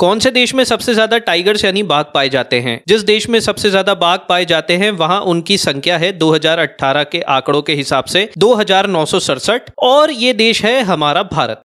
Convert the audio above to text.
कौन से देश में सबसे ज्यादा टाइगर्स यानी बाघ पाए जाते हैं जिस देश में सबसे ज्यादा बाघ पाए जाते हैं वहां उनकी संख्या है 2018 के आंकड़ों के हिसाब से दो और ये देश है हमारा भारत